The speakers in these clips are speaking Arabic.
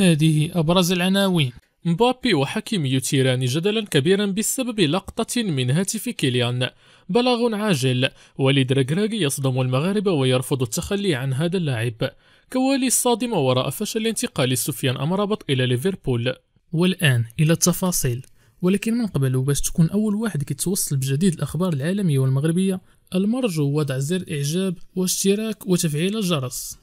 هذه أبرز العناوين مبابي وحكيم يثيران جدلا كبيرا بسبب لقطة من هاتف كيليان بلاغ عاجل وليد رجراج يصدم المغاربة ويرفض التخلي عن هذا اللاعب كوالي الصادمة وراء فشل انتقال سفيان أمرابط إلى ليفربول والآن إلى التفاصيل ولكن من قبل وباش تكون أول واحد كيتوصل بجديد الأخبار العالمية والمغربية المرجو وضع زر إعجاب واشتراك وتفعيل الجرس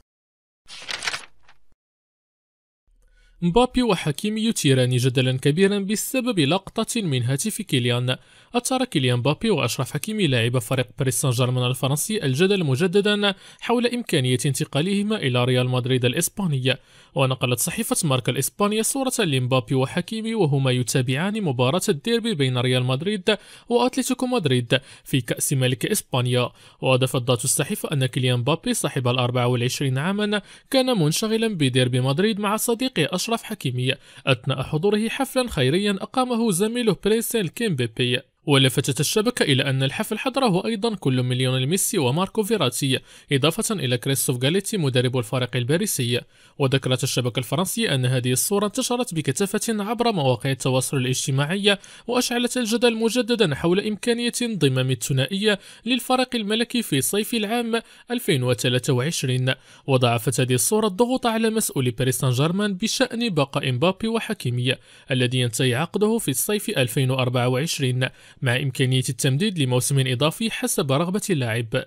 مبابي وحكيمي يثيران جدلا كبيرا بسبب لقطة من هاتف كيليان أثار كيليان مبابي وأشرف حكيمي لاعب فريق باريس سان جيرمان الفرنسي الجدل مجددا حول إمكانية انتقالهما إلى ريال مدريد الإسبانية ونقلت صحيفة ماركا الإسبانية صورة لمبابي وحكيمي وهما يتابعان مباراة الديربي بين ريال مدريد وأتلتيكو مدريد في كأس ملك إسبانيا وأضافت ذات الصحيفة أن كيليان مبابي صاحب ال 24 عاما كان منشغلا بديربي مدريد مع صديقه أشرف حكيمي أثناء حضوره حفلا خيريا أقامه زميله بريسيل كيمبيبي ولفتت الشبكة إلى أن الحفل حضره أيضا كل من ليونيل ميسي وماركو فيراتي إضافة إلى كريستوف غاليتي مدرب الفريق الباريسي وذكرت الشبكة الفرنسية أن هذه الصورة انتشرت بكثافة عبر مواقع التواصل الاجتماعي وأشعلت الجدل مجددا حول إمكانية انضمام الثنائية للفريق الملكي في صيف العام 2023 وضاعفت هذه الصورة الضغوط على مسؤولي باريس سان جيرمان بشأن بقاء مبابي وحكيمي الذي ينتهي عقده في الصيف 2024 مع إمكانية التمديد لموسم إضافي حسب رغبة اللاعب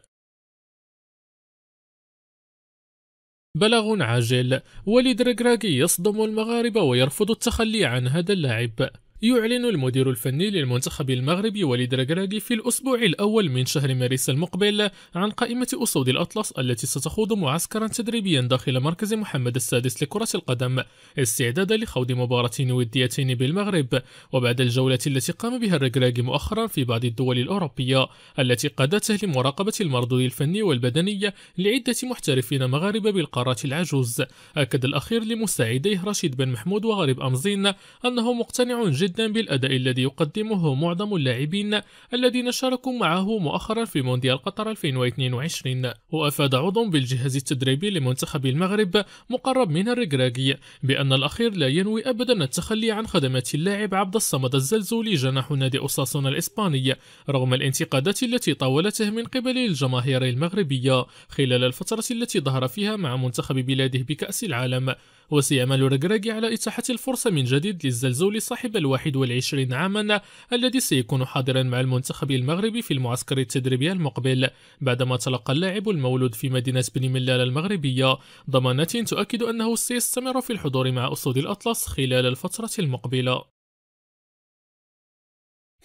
بلاغ عاجل وليد ركراكي يصدم المغاربة ويرفض التخلي عن هذا اللاعب يعلن المدير الفني للمنتخب المغربي وليد ركراكي في الأسبوع الأول من شهر مارس المقبل عن قائمة أسود الأطلس التي ستخوض معسكرا تدريبيا داخل مركز محمد السادس لكرة القدم استعدادا لخوض مباراتين وديتين بالمغرب وبعد الجولة التي قام بها الركراكي مؤخرا في بعض الدول الأوروبية التي قادته لمراقبة المردود الفني والبدني لعدة محترفين مغاربة بالقارات العجوز أكد الأخير لمساعديه رشيد بن محمود وغريب أمزين أنه مقتنع جدا جدا بالأداء الذي يقدمه معظم اللاعبين الذين شاركوا معه مؤخرا في مونديال قطر 2022 وأفاد عضو بالجهاز التدريبي لمنتخب المغرب مقرب من الركراكي بأن الأخير لا ينوي أبدا التخلي عن خدمات اللاعب عبد الصمد الزلزولي جناح نادي أساسونا الإسباني رغم الانتقادات التي طاولته من قبل الجماهير المغربية خلال الفترة التي ظهر فيها مع منتخب بلاده بكأس العالم وسيعمل الركراكي على إتاحة الفرصة من جديد للزلزولي صاحب الواحد 21 عاما الذي سيكون حاضرا مع المنتخب المغربي في المعسكر التدريبي المقبل بعدما تلقى اللاعب المولود في مدينة بن ملال المغربية ضمانات تؤكد أنه سيستمر في الحضور مع أسود الأطلس خلال الفترة المقبلة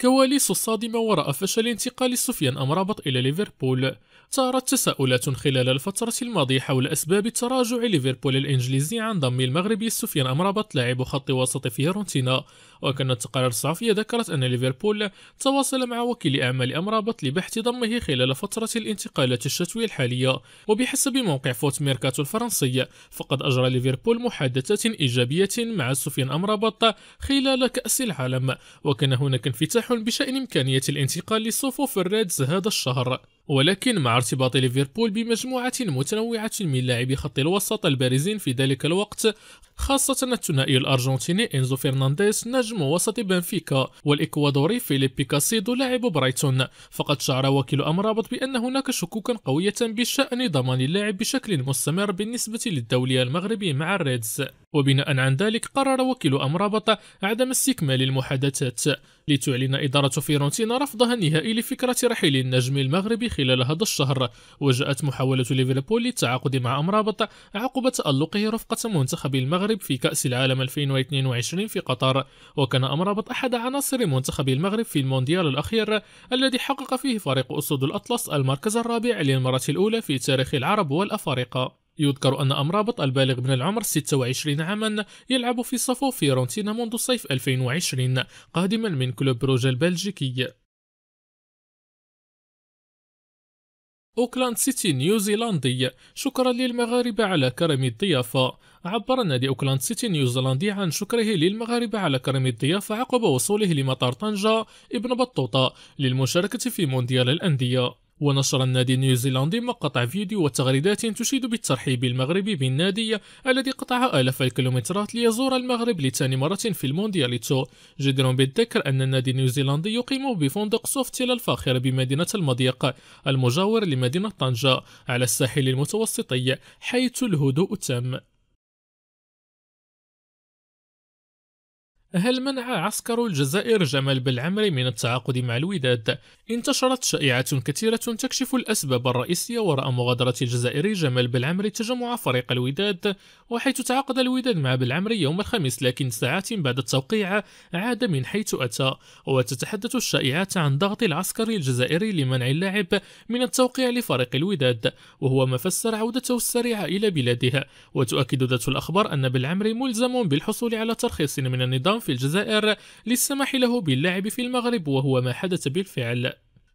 كواليس صادمة وراء فشل انتقال سفيان أمرابط إلى ليفربول ثارت تساؤلات خلال الفترة الماضية حول أسباب تراجع ليفربول الإنجليزي عن ضم المغربي سفيان أمرابط لاعب خط وسط فيورنتينا وكانت تقارير صحفية ذكرت أن ليفربول تواصل مع وكيل أعمال أمرابط لبحث ضمه خلال فترة الانتقالات الشتوية الحالية وبحسب موقع فوت ميركاتو الفرنسي فقد أجرى ليفربول محادثات إيجابية مع سفيان أمرابط خلال كأس العالم وكان هناك انفتاح بشأن إمكانية الانتقال للصفوف الريدز هذا الشهر ولكن مع ارتباط ليفربول بمجموعة متنوعة من لاعبي خط الوسط البارزين في ذلك الوقت خاصة الثنائي الأرجنتيني إنزو فرنانديز نجم وسط بنفيكا والإكوادوري فيليب بيكاسيدو لاعب برايتون فقد شعر وكيل أمرابط بأن هناك شكوكا قوية بشأن ضمان اللاعب بشكل مستمر بالنسبة للدولي المغربي مع الريدز وبناء عن ذلك قرر وكيل أمرابط عدم استكمال المحادثات لتعلن إدارة فيرونتينا رفضها النهائي لفكرة رحيل النجم المغربي خلال هذا الشهر وجاءت محاولة ليفربول للتعاقد مع أمرابط عقب تألقه رفقة منتخب المغرب في كأس العالم 2022 في قطر وكان أمرابط أحد عناصر منتخب المغرب في المونديال الأخير الذي حقق فيه فريق أسود الأطلس المركز الرابع للمرة الأولى في تاريخ العرب والأفارقة يذكر أن أمرابط البالغ من العمر 26 عاما يلعب في صفوف فيرونتينا منذ صيف 2020 قادما من كلوب بروجا البلجيكي أوكلاند سيتي نيوزيلندي شكرا للمغاربة على كرم الضيافة عبر نادي أوكلاند سيتي نيوزيلندي عن شكره للمغاربة على كرم الضيافة عقب وصوله لمطار طنجة ابن بطوطة للمشاركة في مونديال الأندية ونشر النادي النيوزيلندي مقاطع فيديو وتغريدات تشيد بالترحيب المغربي بالنادي الذي قطع آلاف الكيلومترات ليزور المغرب لثاني مرة في الموندياليتو جدير بالذكر أن النادي النيوزيلندي يقيم بفندق سوفتيل الفاخر بمدينة المضيق المجاور لمدينة طنجة على الساحل المتوسطي حيث الهدوء تام هل منع عسكر الجزائر جمال بالعمري من التعاقد مع الوداد؟ انتشرت شائعات كثيرة تكشف الأسباب الرئيسية وراء مغادرة الجزائري جمال بالعمري تجمع فريق الوداد وحيث تعاقد الوداد مع بالعمري يوم الخميس لكن ساعات بعد التوقيع عاد من حيث أتى وتتحدث الشائعات عن ضغط العسكري الجزائري لمنع اللاعب من التوقيع لفريق الوداد وهو ما فسر عودته السريعة إلى بلاده وتؤكد ذات الأخبار أن بالعمري ملزم بالحصول على ترخيص من النظام في الجزائر للسماح له باللعب في المغرب وهو ما حدث بالفعل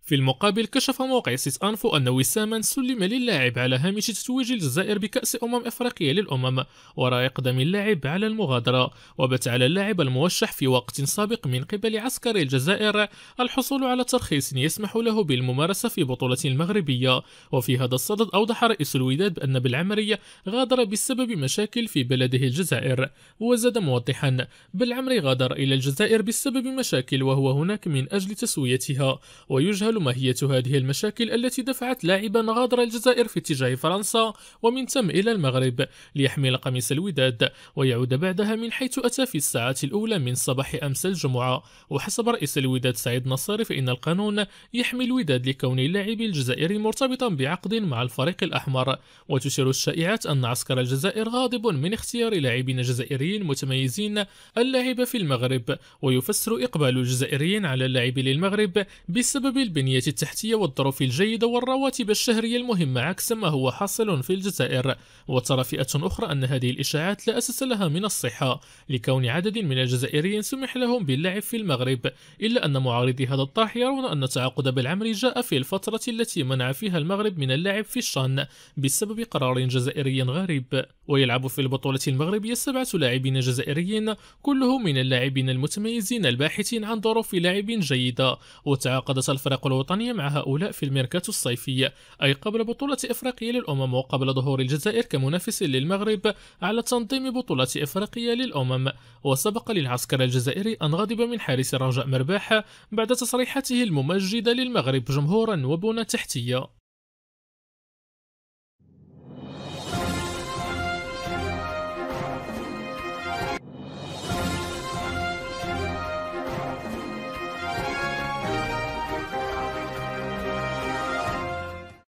في المقابل كشف موقع سيس أنفو أن وساما سلم للاعب على هامش تتويج الجزائر بكأس أمم إفريقيا للأمم وراء إقدام اللاعب على المغادرة وبت على اللاعب الموشح في وقت سابق من قبل عسكر الجزائر الحصول على ترخيص يسمح له بالممارسة في بطولة المغربية وفي هذا الصدد أوضح رئيس الوداد بأن بالعمري غادر بسبب مشاكل في بلده الجزائر وزاد موضحا بالعمري غادر إلى الجزائر بسبب مشاكل وهو هناك من أجل تسويتها ويجهل ما ماهية هذه المشاكل التي دفعت لاعبا غادر الجزائر في اتجاه فرنسا ومن ثم إلى المغرب ليحمل قميص الوداد ويعود بعدها من حيث أتى في الساعات الأولى من صباح أمس الجمعة وحسب رئيس الوداد سعيد نصر فإن القانون يحمي الوداد لكون اللاعب الجزائري مرتبطا بعقد مع الفريق الأحمر وتشير الشائعات أن عسكر الجزائر غاضب من اختيار لاعبين جزائريين متميزين اللعب في المغرب ويفسر إقبال الجزائريين على اللعب للمغرب بسبب الب البنية التحتية والظروف الجيدة والرواتب الشهرية المهمة عكس ما هو حاصل في الجزائر وترى فئة أخرى أن هذه الإشاعات لا أساس لها من الصحة لكون عدد من الجزائريين سمح لهم باللعب في المغرب إلا أن معارضي هذا الطرح يرون أن تعاقد بالعمل جاء في الفترة التي منع فيها المغرب من اللعب في الشان بسبب قرار جزائري غريب ويلعب في البطولة المغربية سبعة لاعبين جزائريين كلهم من اللاعبين المتميزين الباحثين عن ظروف لعب جيدة وتعاقدت الفرق الوطنية مع هؤلاء في الميركاتو الصيفية أي قبل بطولة إفريقيا للأمم وقبل ظهور الجزائر كمنافس للمغرب على تنظيم بطولة إفريقيا للأمم وسبق للعسكر الجزائري أن غضب من حارس الرجاء مرباح بعد تصريحاته الممجدة للمغرب جمهورا وبنى تحتية